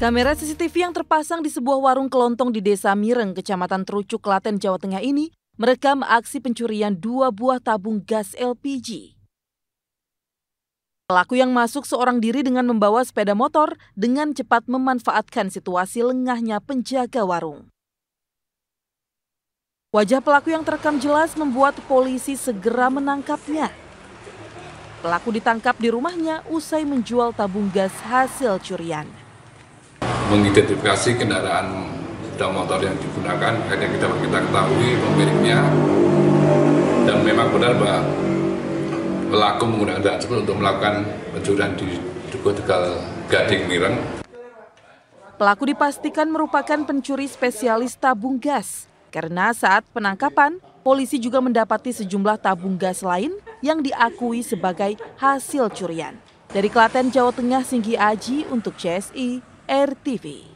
Kamera CCTV yang terpasang di sebuah warung kelontong di Desa Mireng, Kecamatan Terucuk, Klaten, Jawa Tengah ini merekam aksi pencurian dua buah tabung gas LPG. Pelaku yang masuk seorang diri dengan membawa sepeda motor dengan cepat memanfaatkan situasi lengahnya penjaga warung. Wajah pelaku yang terekam jelas membuat polisi segera menangkapnya. Pelaku ditangkap di rumahnya usai menjual tabung gas hasil curian mengidentifikasi kendaraan sepeda motor yang digunakan hanya kita kita ketahui pemiliknya dan memang benar bahwa pelaku menggunakan kendaraan tersebut untuk melakukan pencurian di Dukuh Tegal Gading Mireng. Pelaku dipastikan merupakan pencuri spesialis tabung gas karena saat penangkapan polisi juga mendapati sejumlah tabung gas lain yang diakui sebagai hasil curian. Dari Klaten, Jawa Tengah, Singgi Aji untuk CSI RTV.